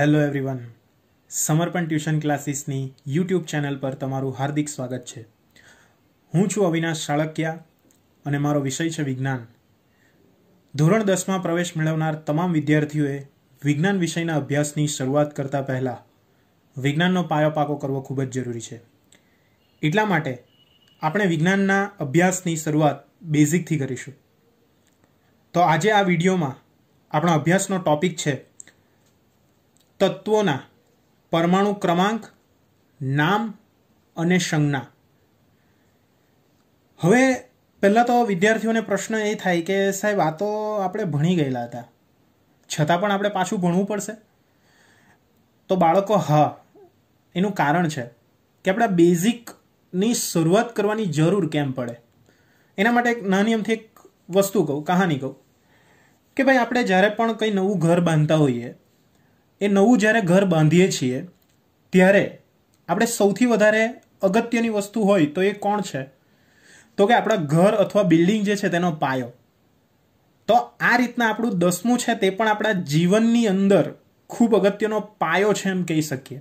hello everyone Samarpan tuition ક્લાસીસની YouTube channel પર તમારું હાર્દિક સ્વાગત છે હું છું અવિનાશ શાળકિયા અને મારો વિષય છે વિજ્ઞાન ધોરણ દસમાં પ્રવેશ મેળવનાર તમામ વિદ્યાર્થીઓએ વિજ્ઞાન વિષયના અભ્યાસની શરૂઆત કરતાં પહેલાં વિજ્ઞાનનો પાયો પાકો કરવો ખૂબ જ જરૂરી છે એટલા માટે આપણે વિજ્ઞાનના અભ્યાસની શરૂઆત બેઝિકથી કરીશું તો આજે આ વિડીયોમાં આપણા અભ્યાસનો ટોપિક છે તત્વોના પરમાણુ ક્રમાંક નામ અને સંજ્ઞા હવે પહેલાં તો વિદ્યાર્થીઓને પ્રશ્ન એ થાય કે સાહેબ આ તો આપણે ભણી ગયેલા હતા છતાં પણ આપણે પાછું ભણવું પડશે તો બાળકો હા એનું કારણ છે કે આપણે બેઝિકની શરૂઆત કરવાની જરૂર કેમ પડે એના માટે એક નાની એમથી એક વસ્તુ કહું કહાની કહું કે ભાઈ આપણે જ્યારે પણ કંઈ નવું ઘર બાંધતા હોઈએ એ નવું જ્યારે ઘર બાંધીએ છીએ ત્યારે આપણે સૌથી વધારે અગત્યની વસ્તુ હોય તો એ કોણ છે તો કે આપણા ઘર અથવા બિલ્ડિંગ જે છે તેનો પાયો તો આ રીતના આપણું દસમું છે તે પણ આપણા જીવનની અંદર ખૂબ અગત્યનો પાયો છે એમ કહી શકીએ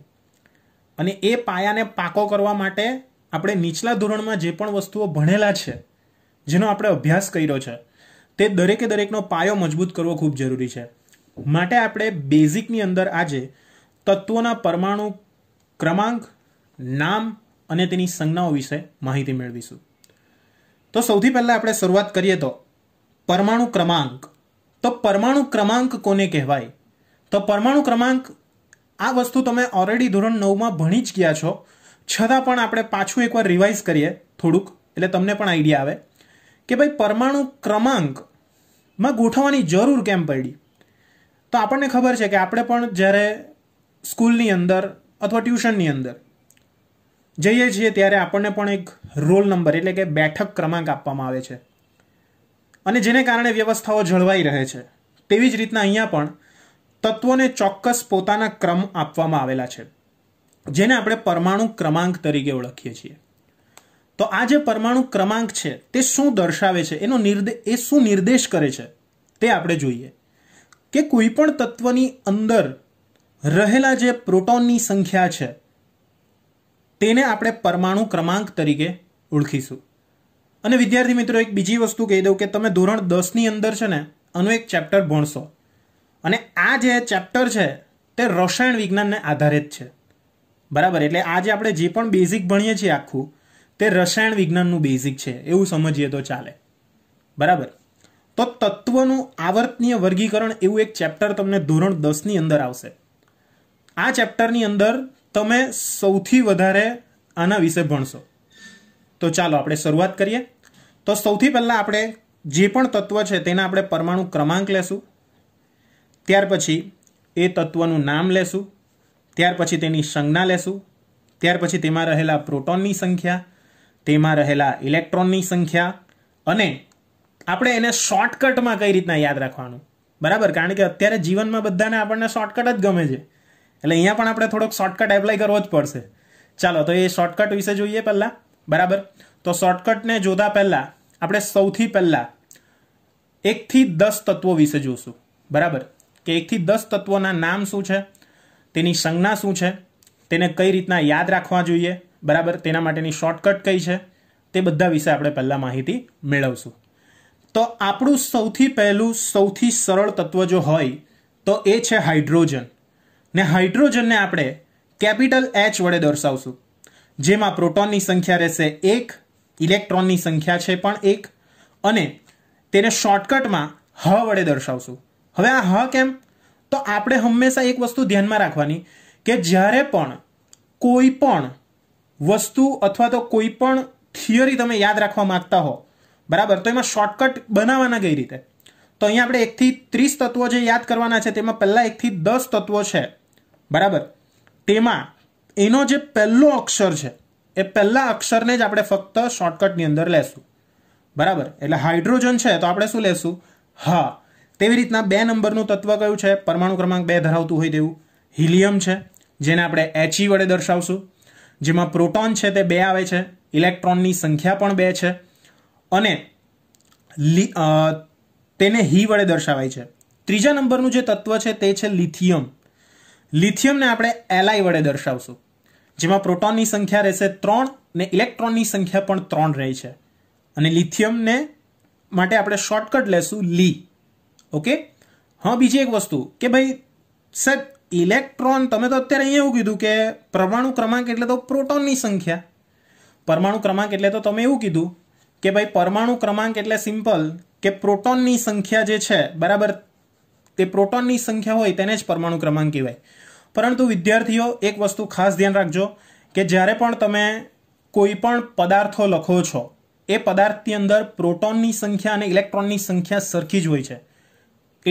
અને એ પાયાને પાકો કરવા માટે આપણે નીચલા ધોરણમાં જે પણ વસ્તુઓ ભણેલા છે જેનો આપણે અભ્યાસ કર્યો છે તે દરેકે દરેકનો પાયો મજબૂત કરવો ખૂબ જરૂરી છે માટે આપણે બેઝિકની અંદર આજે તત્વોના પરમાણુ ક્રમાંક નામ અને તેની સંજ્ઞાઓ વિશે માહિતી મેળવીશું તો સૌથી પહેલાં આપણે શરૂઆત કરીએ તો પરમાણુ ક્રમાંક તો પરમાણુ ક્રમાંક કોને કહેવાય તો પરમાણુ ક્રમાંક આ વસ્તુ તમે ઓલરેડી ધોરણ નવમાં ભણી જ ગયા છો છતાં પણ આપણે પાછું એકવાર રિવાઇઝ કરીએ થોડુંક એટલે તમને પણ આઈડિયા આવે કે ભાઈ પરમાણુ ક્રમાંકમાં ગોઠવવાની જરૂર કેમ પડી તો આપણને ખબર છે કે આપણે પણ જ્યારે સ્કૂલની અંદર અથવા ટ્યુશનની અંદર જઈએ છીએ ત્યારે આપણને પણ એક રોલ નંબર એટલે કે બેઠક ક્રમાંક આપવામાં આવે છે અને જેને કારણે વ્યવસ્થાઓ જળવાઈ રહે છે તેવી જ રીતના અહીંયા પણ તત્વોને ચોક્કસ પોતાના ક્રમ આપવામાં આવેલા છે જેને આપણે પરમાણુ ક્રમાંક તરીકે ઓળખીએ છીએ તો આ જે પરમાણુ ક્રમાંક છે તે શું દર્શાવે છે એનો નિર્દે એ શું નિર્દેશ કરે છે તે આપણે જોઈએ કે કોઈપણ તત્વની અંદર રહેલા જે પ્રોટોનની સંખ્યા છે તેને આપણે પરમાણુ ક્રમાંક તરીકે ઓળખીશું અને વિદ્યાર્થી મિત્રો એક બીજી વસ્તુ કહી દઉં કે તમે ધોરણ દસની અંદર છે ને આનું એક ચેપ્ટર ભણશો અને આ જે ચેપ્ટર છે તે રસાયણ વિજ્ઞાનને આધારિત છે બરાબર એટલે આજે આપણે જે પણ બેઝિક ભણીએ છીએ આખું તે રસાયણ વિજ્ઞાનનું બેઝિક છે એવું સમજીએ તો ચાલે બરાબર તો તત્વનું આવર્તનીય વર્ગીકરણ એવું એક ચેપ્ટર તમને ધોરણ દસની અંદર આવશે આ ચેપ્ટરની અંદર તમે સૌથી વધારે આના વિશે ભણશો તો ચાલો આપણે શરૂઆત કરીએ તો સૌથી પહેલાં આપણે જે પણ તત્વ છે તેના આપણે પરમાણુ ક્રમાંક લેશું ત્યાર પછી એ તત્વનું નામ લેશું ત્યાર પછી તેની સંજ્ઞા લેશું ત્યાર પછી તેમાં રહેલા પ્રોટોનની સંખ્યા તેમાં રહેલા ઇલેક્ટ્રોનની સંખ્યા અને આપણે એને શોર્ટકટમાં કઈ રીતના યાદ રાખવાનું બરાબર કારણ કે અત્યારે જીવનમાં બધાને આપણને શોર્ટકટ જ ગમે છે એટલે અહીંયા પણ આપણે થોડોક શોર્ટકટ એપ્લાય કરવો જ પડશે ચાલો તો એ શોર્ટકટ વિશે જોઈએ પહેલાં બરાબર તો શોર્ટકટને જોતા પહેલાં આપણે સૌથી પહેલાં એકથી દસ તત્વો વિશે જોશું બરાબર કે એકથી દસ તત્વોના નામ શું છે તેની સંજ્ઞા શું છે તેને કઈ રીતના યાદ રાખવા જોઈએ બરાબર તેના માટેની શોર્ટકટ કઈ છે તે બધા વિશે આપણે પહેલાં માહિતી મેળવશું તો આપણું સૌથી પહેલું સૌથી સરળ તત્વ જો હોય તો એ છે હાઇડ્રોજન ને હાઇડ્રોજનને આપણે કેપિટલ એચ વડે દર્શાવશું જેમાં પ્રોટોનની સંખ્યા રહેશે એક ઇલેક્ટ્રોનની સંખ્યા છે પણ એક અને તેને શોર્ટકટમાં હ વડે દર્શાવશું હવે આ હ કેમ તો આપણે હંમેશા એક વસ્તુ ધ્યાનમાં રાખવાની કે જ્યારે પણ કોઈ પણ વસ્તુ અથવા તો કોઈ પણ થિયરી તમે યાદ રાખવા માંગતા હો બરાબર તો એમાં શોર્ટકટ બનાવવાના કઈ રીતે તો અહીંયા આપણે એકથી ત્રીસ તત્વો જે યાદ કરવાના છે તેમાં પહેલાં એકથી દસ તત્વો છે બરાબર તેમાં એનો જે પહેલો અક્ષર છે એ પહેલા અક્ષરને જ આપણે ફક્ત શોર્ટકટની અંદર લેશું બરાબર એટલે હાઇડ્રોજન છે તો આપણે શું લેશું હા તેવી રીતના બે નંબરનું તત્વ કયું છે પરમાણુ ક્રમાંક બે ધરાવતું હોય તેવું હિલિયમ છે જેને આપણે એચઈ e વડે દર્શાવશું જેમાં પ્રોટોન છે તે બે આવે છે ઇલેક્ટ્રોનની સંખ્યા પણ બે છે અને તેને હી વડે દર્શાવાય છે ત્રીજા નંબરનું જે તત્વ છે તે છે લિથિયમ લિથિયમને આપણે એલઆઈ વડે દર્શાવશું જેમાં પ્રોટોનની સંખ્યા રહેશે ત્રણ ને ઇલેક્ટ્રોનની સંખ્યા પણ ત્રણ રહે છે અને લિથિયમને માટે આપણે શોર્ટકટ લેશું લી ઓકે હા બીજી એક વસ્તુ કે ભાઈ સાહેબ ઇલેક્ટ્રોન તમે તો અત્યારે અહીંયા એવું કીધું કે પરમાણુ ક્રમાંક એટલે તો પ્રોટોનની સંખ્યા પરમાણુ ક્રમાંક એટલે તો તમે એવું કીધું કે ભાઈ પરમાણુ ક્રમાંક એટલે સિમ્પલ કે પ્રોટોનની સંખ્યા જે છે બરાબર તે પ્રોટોનની સંખ્યા હોય તેને જ પરમાણુ ક્રમાંક કહેવાય પરંતુ વિદ્યાર્થીઓ એક વસ્તુ ખાસ ધ્યાન રાખજો કે જ્યારે પણ તમે કોઈ પણ પદાર્થો લખો છો એ પદાર્થની અંદર પ્રોટોનની સંખ્યા અને ઇલેક્ટ્રોનની સંખ્યા સરખી જ હોય છે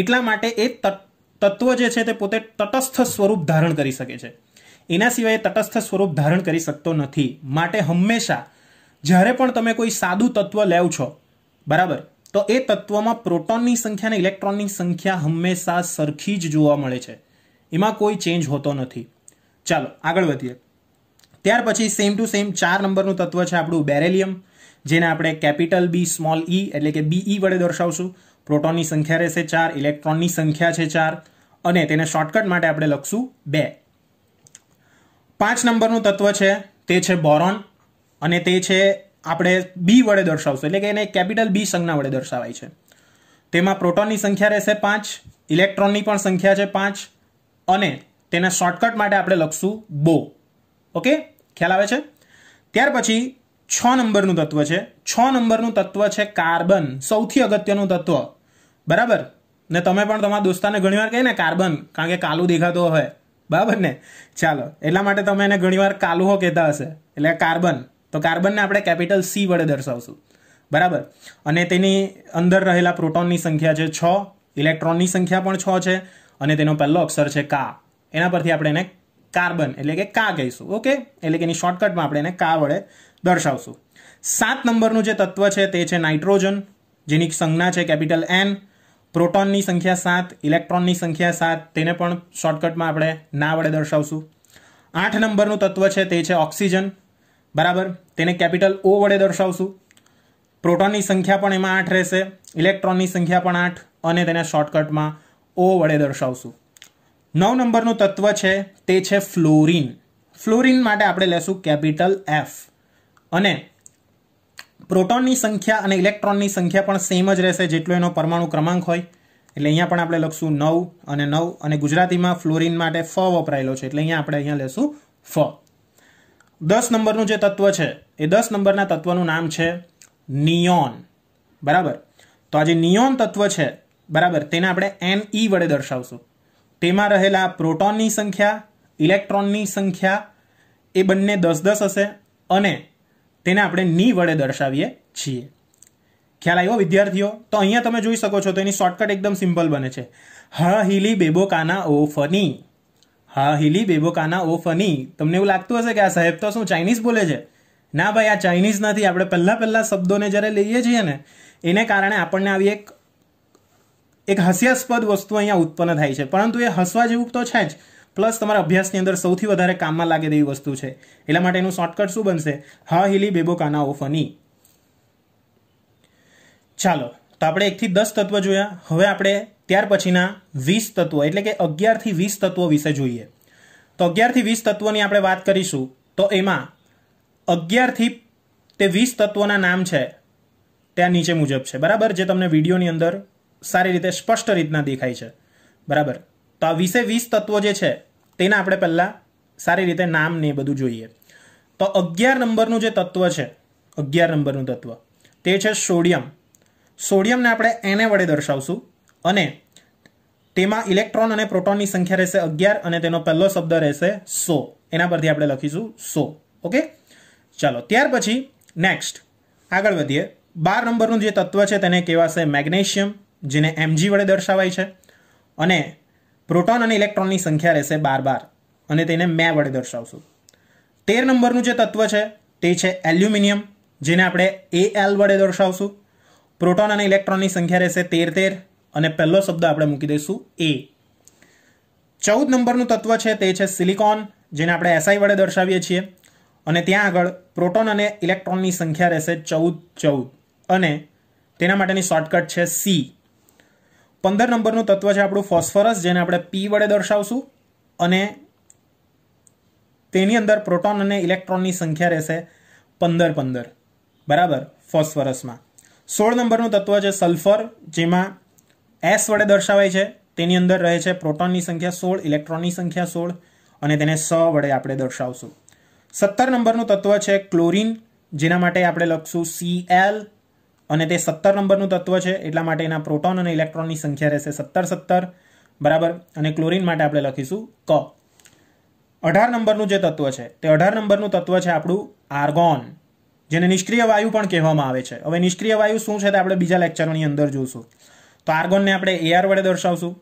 એટલા માટે એ તત્વ જે છે તે પોતે તટસ્થ સ્વરૂપ ધારણ કરી શકે છે એના સિવાય તટસ્થ સ્વરૂપ ધારણ કરી શકતો નથી માટે હંમેશા જ્યારે પણ તમે કોઈ સાદું તત્વ લેવ છો બરાબર તો એ તત્વમાં પ્રોટોનની સંખ્યા અને ઇલેક્ટ્રોનની સંખ્યા હંમેશા સરખી જ જોવા મળે છે એમાં કોઈ ચેન્જ હોતો નથી ચાલો આગળ વધીએ ત્યાર પછી સેમ ટુ સેમ ચાર નંબરનું તત્વ છે આપણું બેરેલિયમ જેને આપણે કેપિટલ બી સ્મોલ ઈ એટલે કે બીઈ e વડે દર્શાવશું પ્રોટોનની સંખ્યા રહેશે ચાર ઇલેક્ટ્રોનની સંખ્યા છે ચાર અને તેને શોર્ટકટ માટે આપણે લખશું બે પાંચ નંબરનું તત્વ છે તે છે બોરોન અને તે છે આપણે બી વડે દર્શાવશું એટલે કે એને કેપિટલ બી સંજ્ઞા વડે દર્શાવાય છે તેમાં પ્રોટોનની સંખ્યા રહેશે પાંચ ઇલેક્ટ્રોનની પણ સંખ્યા છે પાંચ અને તેના શોર્ટકટ માટે આપણે લખશું બો ઓકે ખ્યાલ આવે છે ત્યાર પછી છ નંબરનું તત્વ છે છ નંબરનું તત્વ છે કાર્બન સૌથી અગત્યનું તત્વ બરાબર ને તમે પણ તમારા દોસ્તાને ઘણીવાર કહીએ ને કાર્બન કારણ કે કાલું દેખાતો હોય બરાબર ને ચાલો એટલા માટે તમે એને ઘણીવાર કાલુ હો કહેતા હશે એટલે કાર્બન તો કાર્બનને આપણે કેપિટલ સી વડે દર્શાવશું બરાબર અને તેની અંદર રહેલા પ્રોટોનની સંખ્યા છે છ ઇલેક્ટ્રોનની સંખ્યા પણ છ છે અને તેનો પહેલો અક્ષર છે કા એના પરથી આપણે એને કાર્બન એટલે કે કા કહીશું ઓકે એટલે કે એની શોર્ટકટમાં આપણે એને કા વડે દર્શાવશું સાત નંબરનું જે તત્વ છે તે છે નાઇટ્રોજન જેની સંજ્ઞા છે કેપિટલ એન પ્રોટોનની સંખ્યા સાત ઇલેક્ટ્રોનની સંખ્યા સાત તેને પણ શોર્ટકટમાં આપણે ના વડે દર્શાવશું આઠ નંબરનું તત્વ છે તે છે ઓક્સિજન બરાબર તેને કેપિટલ ઓ વડે દર્શાવશું પ્રોટોનની સંખ્યા પણ એમાં આઠ રહેશે ઇલેક્ટ્રોનની સંખ્યા પણ આઠ અને તેને શોર્ટકટમાં ઓ વડે દર્શાવશું નવ નંબરનું તત્વ છે તે છે ફ્લોરિન ફ્લોરિન માટે આપણે લેશું કેપિટલ એફ અને પ્રોટોનની સંખ્યા અને ઇલેક્ટ્રોનની સંખ્યા પણ સેમ જ રહેશે જેટલો એનો પરમાણુ ક્રમાંક હોય એટલે અહીંયા પણ આપણે લખશું નવ અને નવ અને ગુજરાતીમાં ફ્લોરિન માટે ફ વપરાયેલો છે એટલે અહીંયા આપણે અહીંયા લેશું ફ દસ નંબરનું જે તત્વ છે એ દસ નંબરના તત્વનું નામ છે નિયોન બરાબર તો આ જે નિયોન તત્વ છે બરાબર તેને આપણે એન ઈ e વડે દર્શાવશું તેમાં રહેલા પ્રોટોનની સંખ્યા ઇલેક્ટ્રોનની સંખ્યા એ બંને દસ દસ હશે અને તેને આપણે ની e વડે દર્શાવીએ છીએ ખ્યાલ આવ્યો વિદ્યાર્થીઓ તો અહીંયા તમે જોઈ શકો છો તો એની શોર્ટકટ એકદમ સિમ્પલ બને છે હ હિલી બેબોકાના કાના ઓ ફની હા હિલી બેબોકાના ઓ ફની તમને એવું લાગતું હશે કે આ સાહેબ તો શું ચાઇનીઝ બોલે છે ના ભાઈ આ ચાઇનીઝ નથી આપણે પહેલાં પહેલાં શબ્દોને જ્યારે લઈએ છીએ ને એને કારણે આપણને આવી એક એક હાસ્યાસ્પદ વસ્તુ અહીંયા ઉત્પન્ન થાય છે પરંતુ એ હસવા જેવું તો છે જ પ્લસ તમારા અભ્યાસની અંદર સૌથી વધારે કામમાં લાગે તેવી વસ્તુ છે એટલા માટે એનું શોર્ટકટ શું બનશે હ હિલી બેબોકાના ઓ ફની ચાલો તો આપણે એકથી દસ તત્વ જોયા હવે આપણે ત્યાર પછીના વીસ તત્વો એટલે કે અગિયારથી વીસ તત્વો વિશે જોઈએ તો અગિયારથી વીસ તત્વોની આપણે વાત કરીશું તો એમાં અગિયારથી તે વીસ તત્વોના નામ છે ત્યાં નીચે મુજબ છે બરાબર જે તમને વિડીયોની અંદર સારી રીતે સ્પષ્ટ રીતના દેખાય છે બરાબર તો આ વીસે વીસ તત્વો જે છે તેના આપણે પહેલાં સારી રીતે નામ ને એ બધું જોઈએ તો અગિયાર નંબરનું જે તત્વ છે અગિયાર નંબરનું તત્વ તે છે સોડિયમ સોડિયમને આપણે એને વડે દર્શાવશું અને તેમાં ઇલેક્ટ્રોન અને પ્રોટોનની સંખ્યા રહેશે અગિયાર અને તેનો પહેલો શબ્દ રહેશે સો એના પરથી આપણે લખીશું સો ઓકે ચાલો ત્યાર પછી નેક્સ્ટ આગળ વધીએ બાર નંબરનું જે તત્વ છે તેને કહેવાશે મેગ્નેશિયમ જેને એમજી વડે દર્શાવાય છે અને પ્રોટોન અને ઇલેક્ટ્રોનની સંખ્યા રહેશે બાર બાર અને તેને મે વડે દર્શાવશું તેર નંબરનું જે તત્વ છે તે છે એલ્યુમિનિયમ જેને આપણે એ એલ વડે દર્શાવશું પ્રોટોન અને ઇલેક્ટ્રોનની સંખ્યા રહેશે તેર તેર અને પહેલો શબ્દ આપણે મૂકી દઈશું એ ચૌદ નંબરનું તત્વ છે તે છે સિલિકોન જેને આપણે એસઆઈ વડે દર્શાવીએ છીએ અને ત્યાં આગળ પ્રોટોન અને ઇલેક્ટ્રોનની સંખ્યા રહેશે ચૌદ ચૌદ અને તેના માટેની શોર્ટકટ છે સી પંદર નંબરનું તત્વ છે આપણું ફોસ્ફરસ જેને આપણે પી વડે દર્શાવશું અને તેની અંદર પ્રોટોન અને ઇલેક્ટ્રોનની સંખ્યા રહેશે પંદર પંદર બરાબર ફોસ્ફરસમાં સોળ નંબરનું તત્વ છે સલ્ફર જેમાં એસ વડે દર્શાવાય છે તેની અંદર રહે છે પ્રોટોનની સંખ્યા સોળ ઇલેક્ટ્રોનની સંખ્યા સોળ અને તેને સ વડે આપણે દર્શાવશું સત્તર નંબરનું તત્વ છે ક્લોરિન જેના માટે આપણે લખશું સી એલ અને તે સત્તર નંબરનું તત્વ છે એટલા માટે એના પ્રોટોન અને ઇલેક્ટ્રોનની સંખ્યા રહેશે સત્તર સત્તર બરાબર અને ક્લોરિન માટે આપણે લખીશું ક અઢાર નંબરનું જે તત્વ છે તે અઢાર નંબરનું તત્વ છે આપણું આર્ગોન જેને નિષ્ક્રિય વાયુ પણ કહેવામાં આવે છે હવે નિષ્ક્રિય વાયુ શું છે તે આપણે બીજા લેક્ચરની અંદર જોઈશું તો આર્ગોનને આપણે એઆર વડે દર્શાવશું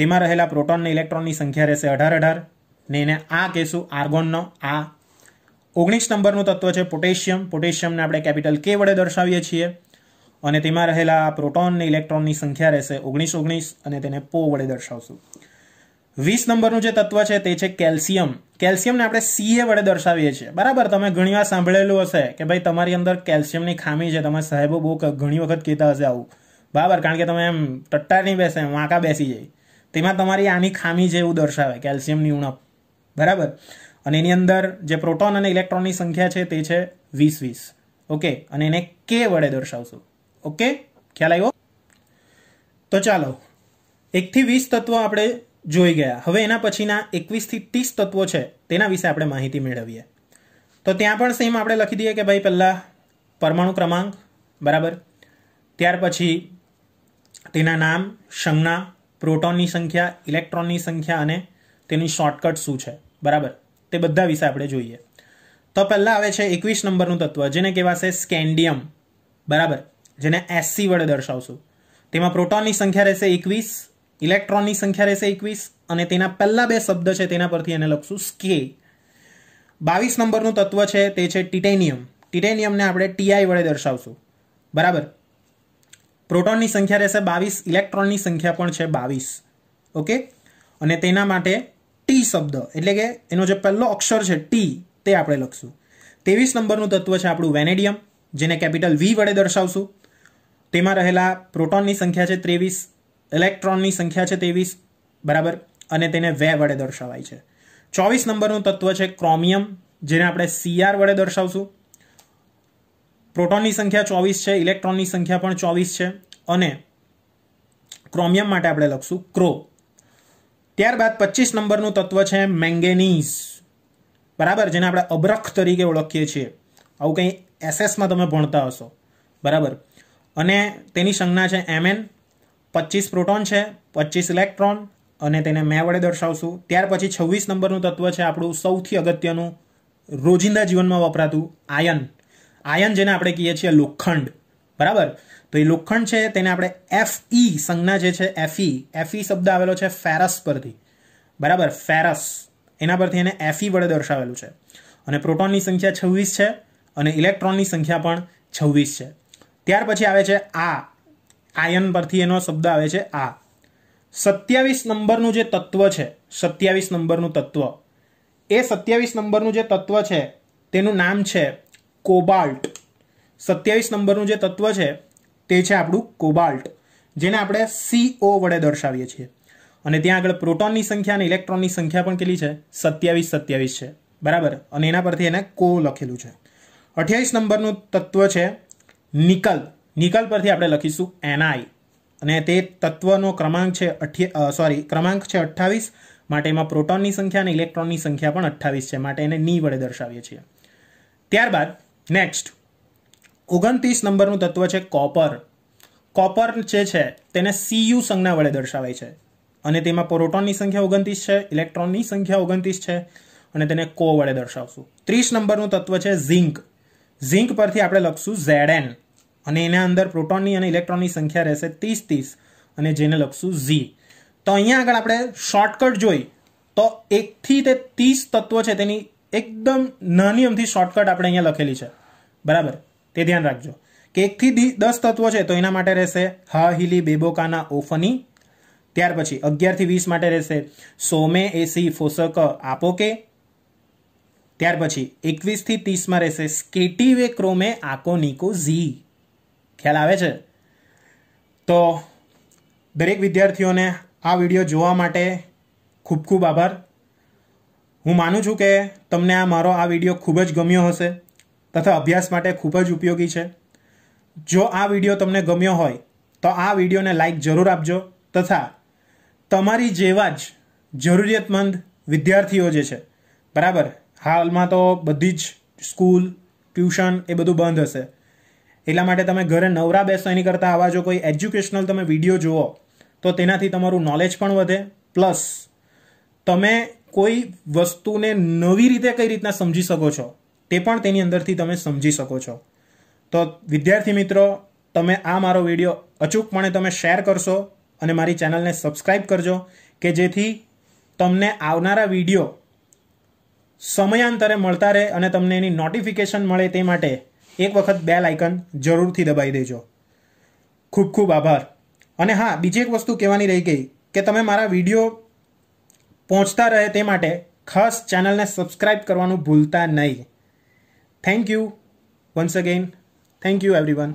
તેમાં રહેલા પ્રોટોન ઇલેક્ટ્રોનની સંખ્યા રહેશે અઢાર અઢાર ને એને આ કહેશું આર્ગોનનો આ ઓગણીસ નંબરનું તત્વ છે પોટેશિયમ પોટેશિયમને આપણે કેપિટલ કે વડે દર્શાવીએ છીએ અને તેમાં રહેલા પ્રોટોન ને ઇલેક્ટ્રોનની સંખ્યા રહેશે ઓગણીસ ઓગણીસ અને તેને પો વડે દર્શાવશું વીસ નંબરનું જે તત્વ છે તે છે કેલ્શિયમ કેલ્શિયમને આપણે સીએ વડે દર્શાવીએ છીએ બરાબર તમે ઘણી વાર સાંભળેલું હશે કે ભાઈ તમારી અંદર કેલ્શિયમની ખામી છે તમે સાહેબો બહુ ઘણી વખત કહેતા હશે આવું બરાબર કારણ કે તમે એમ ટટ્ટા નહીં બેસે વાંકા બેસી જાય તેમાં તમારી આની ખામી છે એવું દર્શાવે કેલ્શિયમની ઉણપ બરાબર અને એની અંદર જે પ્રોટોન અને ઇલેક્ટ્રોનની સંખ્યા છે તે છે વીસ વીસ ઓકે અને એને કે વડે દર્શાવશું ઓકે ખ્યાલ આવ્યો તો ચાલો એકથી વીસ તત્વો આપણે જોઈ ગયા હવે એના પછીના એકવીસથી ત્રીસ તત્વો છે તેના વિશે આપણે માહિતી મેળવીએ તો ત્યાં પણ સેમ આપણે લખી દઈએ કે ભાઈ પહેલાં પરમાણુ ક્રમાંક બરાબર ત્યાર પછી તેના નામ સંજ્ઞા પ્રોટોનની સંખ્યા ઇલેક્ટ્રોનની સંખ્યા અને તેની શોર્ટકટ શું છે બરાબર તે બધા વિશે આપણે જોઈએ તો પહેલાં આવે છે એકવીસ નંબરનું તત્વ જેને કહેવાશે સ્કેન્ડિયમ બરાબર જેને એસસી વડે દર્શાવશું તેમાં પ્રોટોનની સંખ્યા રહેશે એકવીસ ઇલેક્ટ્રોનની સંખ્યા રહેશે એકવીસ અને તેના પહેલા બે શબ્દ છે તેના પરથી એને લખશું સ્કે બાવીસ નંબરનું તત્વ છે તે છે ટિટેનિયમ ટિટેનિયમને આપણે ટીઆઈ વડે દર્શાવશું બરાબર પ્રોટોનની સંખ્યા રહેશે બાવીસ ઇલેક્ટ્રોનની સંખ્યા પણ છે બાવીસ ઓકે અને તેના માટે ટી શબ્દ એટલે કે એનો જે પહેલો અક્ષર છે ટી તે આપણે લખશું ત્રેવીસ નંબરનું તત્વ છે આપણું વેનેડિયમ જેને કેપિટલ વી વડે દર્શાવશું તેમાં રહેલા પ્રોટોનની સંખ્યા છે ત્રેવીસ ઇલેક્ટ્રોનની સંખ્યા છે ત્રેવીસ બરાબર અને તેને વે વડે દર્શાવાય છે ચોવીસ નંબરનું તત્વ છે ક્રોમિયમ જેને આપણે સીઆર વડે દર્શાવશું પ્રોટોનની સંખ્યા ચોવીસ છે ઇલેક્ટ્રોનની સંખ્યા પણ ચોવીસ છે અને ક્રોમિયમ માટે આપણે લખશું ક્રો ત્યારબાદ પચીસ નંબરનું તત્વ છે મેંગેનીઝ બરાબર જેને આપણે અબરખ તરીકે ઓળખીએ છીએ આવું કંઈ એસએસમાં તમે ભણતા હશો બરાબર અને તેની સંજ્ઞા છે એમએન પચીસ પ્રોટોન છે પચીસ ઇલેક્ટ્રોન અને તેને મેં વડે દર્શાવશું ત્યાર પછી છવ્વીસ નંબરનું તત્વ છે આપણું સૌથી અગત્યનું રોજિંદા જીવનમાં વપરાતું આયન આયન જેને આપણે કહીએ છીએ લોખંડ બરાબર તો એ લોખંડ છે તેને આપણે એફ ઈ સંજ્ઞા જે છે એફઈ એફઈ શબ્દ આવેલો છે ફેરસ પરથી બરાબર ફેરસ એના પરથી એને એફઈ વડે દર્શાવેલું છે અને પ્રોટોનની સંખ્યા છવ્વીસ છે અને ઇલેક્ટ્રોનની સંખ્યા પણ છવ્વીસ છે ત્યાર પછી આવે છે આ આયન પરથી એનો શબ્દ આવે છે આ સત્યાવીસ નંબરનું જે તત્વ છે સત્યાવીસ નંબરનું તત્વ એ સત્યાવીસ નંબરનું જે તત્વ છે તેનું નામ છે કોબાલ્ટ સત્યાવીસ નંબરનું જે તત્વ છે તે છે આપણું કોબાલ્ટ જેને આપણે સીઓ વડે દર્શાવીએ છીએ અને ત્યાં આગળ પ્રોટોનની સંખ્યા અને ઇલેક્ટ્રોનની સંખ્યા પણ કેટલી છે સત્યાવીસ સત્યાવીસ છે બરાબર અને એના પરથી એને કો લખેલું છે અઠ્યાવીસ નંબરનું તત્વ છે નિકલ નિકલ પરથી આપણે લખીશું એનઆઈ અને તે તત્વનો ક્રમાંક છે અઠ્યા સોરી ક્રમાંક છે અઠ્ઠાવીસ માટે એમાં પ્રોટોનની સંખ્યા અને ઇલેક્ટ્રોનની સંખ્યા પણ અઠ્ઠાવીસ છે માટે એને ની વડે દર્શાવીએ છીએ ત્યારબાદ નેક્સ્ટ ઓગણત્રીસ નંબરનું તત્વ છે કોપર કોપર જે છે તેને સીયુ સંજ્ઞા વડે દર્શાવાય છે અને તેમાં પ્રોટોનની સંખ્યા ઓગણત્રીસ છે ઇલેક્ટ્રોનની સંખ્યા ઓગણત્રીસ છે અને તેને કો વડે દર્શાવશું ત્રીસ નંબરનું તત્વ છે ઝિંક ઝીંક પરથી આપણે લખશું ઝેડ એન અને એના અંદર પ્રોટોનની અને ઇલેક્ટ્રોનની સંખ્યા રહેશે ત્રીસ ત્રીસ અને જેને લખશું ઝી તો અહીંયા આગળ આપણે શોર્ટકટ જોઈ તો એકથી તે ત્રીસ તત્વ છે તેની એકદમ નાની અમથી શોર્ટકટ આપણે અહીંયા લખેલી છે બરાબર તે ધ્યાન રાખજો કે એકથી દસ તત્વો છે તો એના માટે રહેશે હા હિલી બેબોકાના ઓફની ત્યાર પછી અગિયારથી વીસ માટે રહેશે સોમે એસી ફોસક આપોકે ત્યાર પછી એકવીસથી ત્રીસમાં રહેશે સ્કેટીવે ક્રોમે આકો નિકો ઝી ખ્યાલ આવે છે તો દરેક વિદ્યાર્થીઓને આ વિડીયો જોવા માટે ખૂબ ખૂબ આભાર હું માનું છું કે તમને આ મારો આ વિડીયો ખૂબ જ ગમ્યો હશે તથા અભ્યાસ માટે ખૂબ જ ઉપયોગી છે જો આ વિડીયો તમને ગમ્યો હોય તો આ વિડીયોને લાઈક જરૂર આપજો તથા તમારી જેવા જ જરૂરિયાતમંદ વિદ્યાર્થીઓ જે છે બરાબર હાલમાં તો બધી જ સ્કૂલ ટ્યુશન એ બધું બંધ હશે એટલા માટે તમે ઘરે નવરા બેસો એની કરતાં આવા જો કોઈ એજ્યુકેશનલ તમે વિડીયો જુઓ તો તેનાથી તમારું નોલેજ પણ વધે પ્લસ તમે કોઈ વસ્તુને નવી રીતે કઈ રીતના સમજી શકો છો તે પણ તેની અંદરથી તમે સમજી શકો છો તો વિદ્યાર્થી મિત્રો તમે આ મારો વિડીયો અચૂકપણે તમે શેર કરશો અને મારી ચેનલને સબસ્ક્રાઈબ કરજો કે જેથી તમને આવનારા વિડીયો સમયાંતરે મળતા રહે અને તમને એની નોટિફિકેશન મળે તે માટે એક વખત બેલ આઇકન જરૂરથી દબાઈ દેજો ખૂબ ખૂબ આભાર અને હા બીજી એક વસ્તુ કહેવાની રહી ગઈ કે તમે મારા વિડીયો પહોંચતા રહે તે માટે ખાસ ચેનલને સબસ્ક્રાઈબ કરવાનું ભૂલતા નહીં thank you once again thank you everyone